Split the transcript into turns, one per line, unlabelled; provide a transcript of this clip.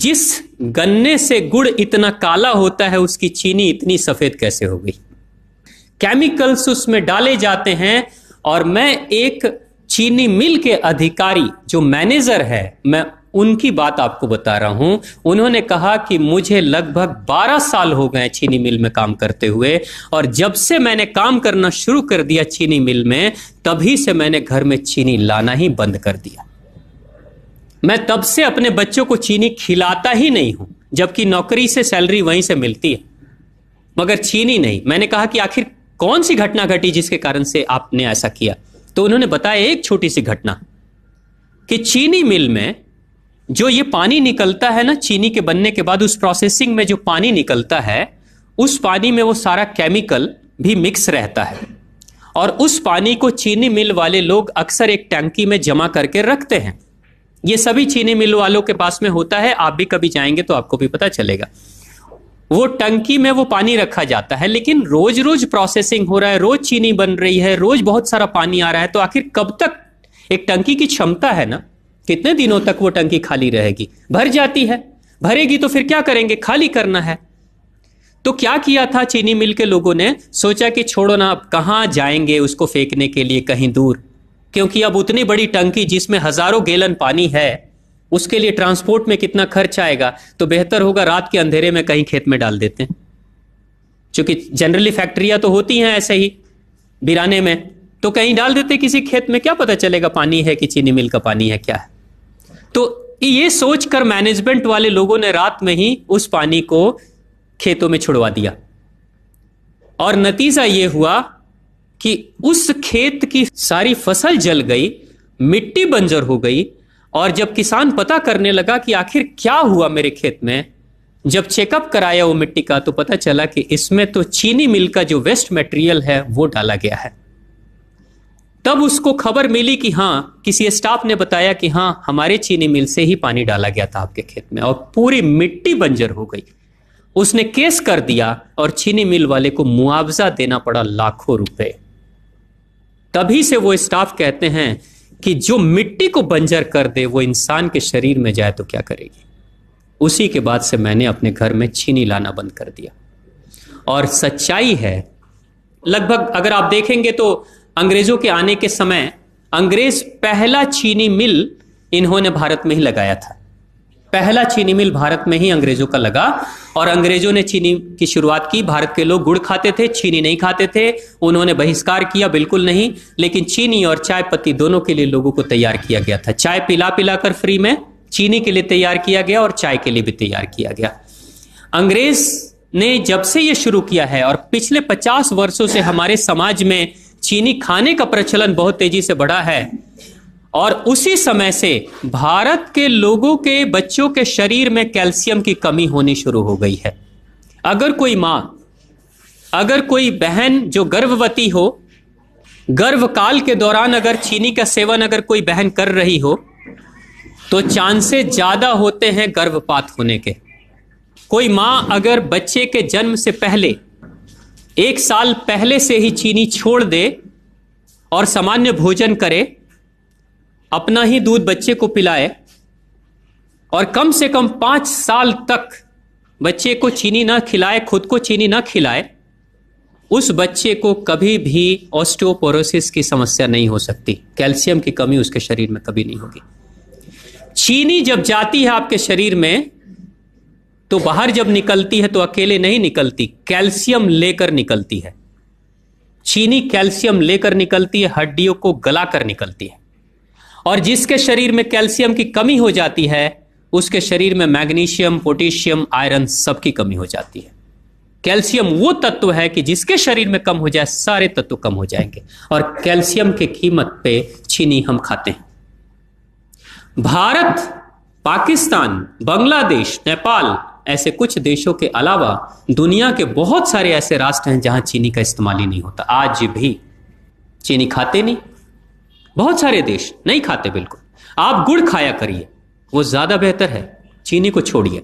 जिस गन्ने से गुड़ इतना काला होता है उसकी चीनी इतनी सफेद कैसे हो गई केमिकल्स उसमें डाले जाते हैं और मैं एक चीनी मिल के अधिकारी जो मैनेजर है मैं उनकी बात आपको बता रहा हूं उन्होंने कहा कि मुझे लगभग 12 साल हो गए चीनी मिल में काम करते हुए और जब से मैंने काम करना शुरू कर दिया चीनी मिल में तभी से मैंने घर में चीनी लाना ही बंद कर दिया मैं तब से अपने बच्चों को चीनी खिलाता ही नहीं हूं जबकि नौकरी से सैलरी वहीं से मिलती है मगर चीनी नहीं मैंने कहा कि आखिर कौन सी घटना घटी जिसके कारण से आपने ऐसा किया तो उन्होंने बताया एक छोटी सी घटना कि चीनी मिल में जो ये पानी निकलता है ना चीनी के बनने के बाद उस प्रोसेसिंग में जो पानी निकलता है उस पानी में वो सारा केमिकल भी मिक्स रहता है और उस पानी को चीनी मिल वाले लोग अक्सर एक टैंकी में जमा करके रखते हैं ये सभी चीनी मिल वालों के पास में होता है आप भी कभी जाएंगे तो आपको भी पता चलेगा वो टंकी में वो पानी रखा जाता है लेकिन रोज रोज प्रोसेसिंग हो रहा है रोज चीनी बन रही है रोज बहुत सारा पानी आ रहा है तो आखिर कब तक एक टंकी की क्षमता है ना कितने दिनों तक वो टंकी खाली रहेगी भर जाती है भरेगी तो फिर क्या करेंगे खाली करना है तो क्या किया था चीनी मिल के लोगों ने सोचा कि छोड़ो ना अब कहाँ जाएंगे उसको फेंकने के लिए कहीं दूर क्योंकि अब उतनी बड़ी टंकी जिसमें हजारों गैलन पानी है उसके लिए ट्रांसपोर्ट में कितना खर्च आएगा तो बेहतर होगा रात के अंधेरे में कहीं खेत में डाल देते क्योंकि चूंकि जनरली फैक्ट्रियां तो होती हैं ऐसे ही बिराने में तो कहीं डाल देते किसी खेत में क्या पता चलेगा पानी है कि चीनी मिल का पानी है क्या है तो ये सोचकर मैनेजमेंट वाले लोगों ने रात में ही उस पानी को खेतों में छुड़वा दिया और नतीजा ये हुआ कि उस खेत की सारी फसल जल गई मिट्टी बंजर हो गई और जब किसान पता करने लगा कि आखिर क्या हुआ मेरे खेत में जब चेकअप कराया वो मिट्टी का तो पता चला कि इसमें तो चीनी मिल का जो वेस्ट मटेरियल है वो डाला गया है तब उसको खबर मिली कि हाँ किसी स्टाफ ने बताया कि हाँ हमारे चीनी मिल से ही पानी डाला गया था आपके खेत में और पूरी मिट्टी बंजर हो गई उसने केस कर दिया और चीनी मिल वाले को मुआवजा देना पड़ा लाखों रुपए तभी से वो स्टाफ कहते हैं कि जो मिट्टी को बंजर कर दे वो इंसान के शरीर में जाए तो क्या करेगी उसी के बाद से मैंने अपने घर में चीनी लाना बंद कर दिया और सच्चाई है लगभग अगर आप देखेंगे तो अंग्रेजों के आने के समय अंग्रेज पहला चीनी मिल इन्होंने भारत में ही लगाया था पहला चीनी मिल भारत में ही अंग्रेजों का लगा और अंग्रेजों ने चीनी की शुरुआत की भारत के लोग गुड़ खाते थे चीनी नहीं खाते थे उन्होंने बहिष्कार किया बिल्कुल नहीं लेकिन चीनी और चाय पत्ती दोनों के लिए लोगों को तैयार किया गया था चाय पिला पिलाकर फ्री में चीनी के लिए तैयार किया गया और चाय के लिए भी तैयार किया गया अंग्रेज ने जब से ये शुरू किया है और पिछले पचास वर्षों से हमारे समाज में चीनी खाने का प्रचलन बहुत तेजी से बढ़ा है और उसी समय से भारत के लोगों के बच्चों के शरीर में कैल्शियम की कमी होनी शुरू हो गई है अगर कोई माँ अगर कोई बहन जो गर्भवती हो गर्भकाल के दौरान अगर चीनी का सेवन अगर कोई बहन कर रही हो तो चांसेस ज़्यादा होते हैं गर्भपात होने के कोई माँ अगर बच्चे के जन्म से पहले एक साल पहले से ही चीनी छोड़ दे और सामान्य भोजन करे अपना ही दूध बच्चे को पिलाए और कम से कम पांच साल तक बच्चे को चीनी ना खिलाए खुद को चीनी ना खिलाए उस बच्चे को कभी भी ऑस्टियोपोरोसिस की समस्या नहीं हो सकती कैल्शियम की कमी उसके शरीर में कभी नहीं होगी चीनी जब जाती है आपके शरीर में तो बाहर जब निकलती है तो अकेले नहीं निकलती कैल्शियम लेकर निकलती है चीनी कैल्शियम लेकर निकलती है हड्डियों को गलाकर निकलती है और जिसके शरीर में कैल्शियम की कमी हो जाती है उसके शरीर में मैग्नीशियम पोटेशियम आयरन सबकी कमी हो जाती है कैल्शियम वो तत्व है कि जिसके शरीर में कम हो जाए सारे तत्व कम हो जाएंगे और कैल्शियम की कीमत पे चीनी हम खाते हैं भारत पाकिस्तान बांग्लादेश नेपाल ऐसे कुछ देशों के अलावा दुनिया के बहुत सारे ऐसे राष्ट्र हैं जहां चीनी का इस्तेमाल ही नहीं होता आज भी चीनी खाते नहीं बहुत सारे देश नहीं खाते बिल्कुल आप गुड़ खाया करिए वो ज्यादा बेहतर है चीनी को छोड़िए